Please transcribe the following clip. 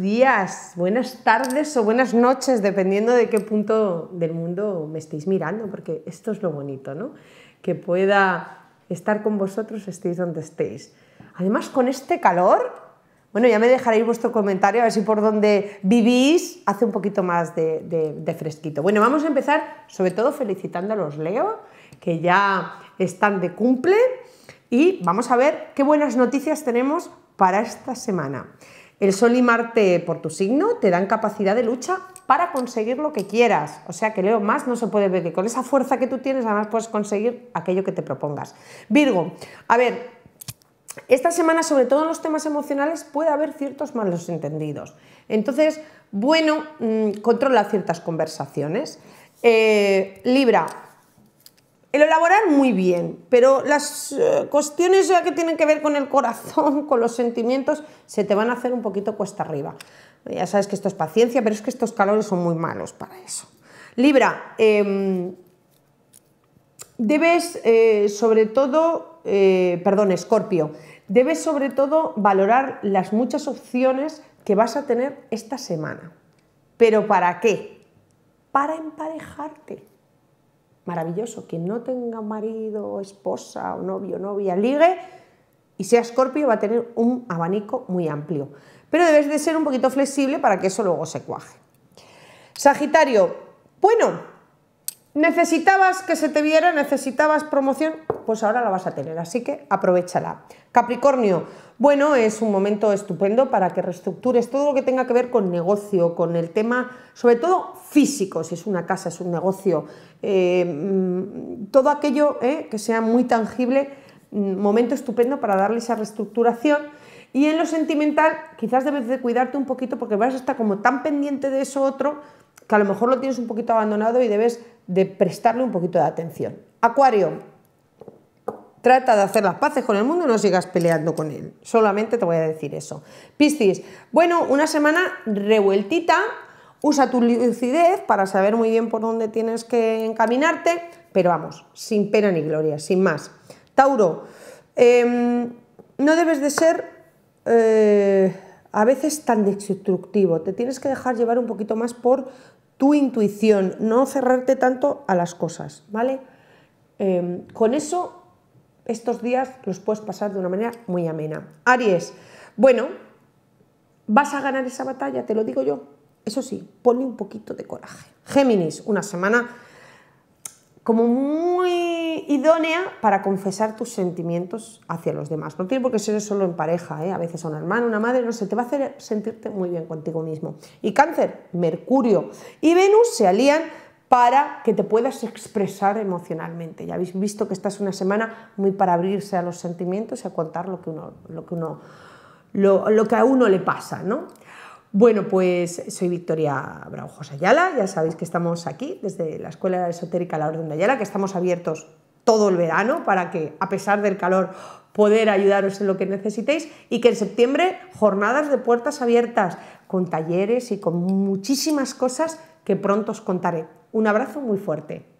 días, buenas tardes o buenas noches, dependiendo de qué punto del mundo me estéis mirando, porque esto es lo bonito, ¿no? Que pueda estar con vosotros, estéis donde estéis. Además, con este calor, bueno, ya me dejaréis vuestro comentario a ver si por donde vivís hace un poquito más de, de, fresquito. Bueno, vamos a empezar sobre todo felicitando a los Leo, que ya están de cumple, y vamos a ver qué buenas noticias tenemos para esta semana. El Sol y Marte por tu signo te dan capacidad de lucha para conseguir lo que quieras. O sea que Leo más no se puede ver que con esa fuerza que tú tienes además puedes conseguir aquello que te propongas. Virgo, a ver, esta semana sobre todo en los temas emocionales puede haber ciertos malos entendidos. Entonces, bueno, mm, controla ciertas conversaciones. Eh, Libra, elaborar muy bien, pero las eh, cuestiones que tienen que ver con el corazón, con los sentimientos, se te van a hacer un poquito cuesta arriba. Ya sabes que esto es paciencia, pero es que estos calores son muy malos para eso. Libra, em, debes eh, sobre todo, eh, perdón, Escorpio, debes sobre todo valorar las muchas opciones que vas a tener esta semana. ¿Pero para qué? Para emparejarte maravilloso. que no tenga marido, esposa o novio, novia, ligue y sea escorpio va a tener un abanico muy amplio. Pero debes de ser un poquito flexible para que eso luego se cuaje. Sagitario, bueno, necesitabas que se te viera, necesitabas promoción, pues ahora la vas a tener, así que aprovechala. Capricornio, bueno, es un momento estupendo para que reestructures todo lo que tenga que ver con negocio, con el tema, sobre todo físico, si es una casa, es un negocio, eh, mm, todo aquello eh, que sea muy tangible, mm, momento estupendo para darle esa reestructuración. Y en lo sentimental, quizás debes de cuidarte un poquito porque vas a estar como tan pendiente de eso otro que a lo mejor lo tienes un poquito abandonado y debes de prestarle un poquito de atención. Acuario, trata de hacer las paces con el mundo, no sigas peleando con él. Solamente te voy a decir eso. Piscis, bueno, una semana revueltita, usa tu lucidez para saber muy bien por dónde tienes que encaminarte, pero vamos, sin pena ni gloria, sin más. Tauro, em, no debes de ser eh, a veces tan destructivo, te tienes que dejar llevar un poquito más por tu intuición, no cerrarte tanto a las cosas, ¿vale? Em, con eso, estos días los puedes pasar de una manera muy amena. Aries, bueno, vas a ganar esa batalla, te lo digo yo. Eso sí, ponle un poquito de coraje. Géminis, una semana como muy idónea para confesar tus sentimientos hacia los demás. No tiene por qué ser solo en pareja, ¿eh? a veces a un hermano, una madre, no sé, te va a hacer sentirte muy bien contigo mismo. Y cáncer, Mercurio y Venus se alían para que te puedas expresar emocionalmente. Ya habéis visto que esta es una semana muy para abrirse a los sentimientos y a contar lo que uno, lo que uno lo, lo, que a uno le pasa, ¿no? Bueno, pues soy Victoria Braujos Ayala, ya sabéis que estamos aquí desde la Escuela Esotérica La Orden de Ayala, que estamos abiertos todo el verano para que, a pesar del calor, poder ayudaros en lo que necesitéis y que en septiembre jornadas de puertas abiertas con talleres y con muchísimas cosas que pronto os contaré. Un abrazo muy fuerte.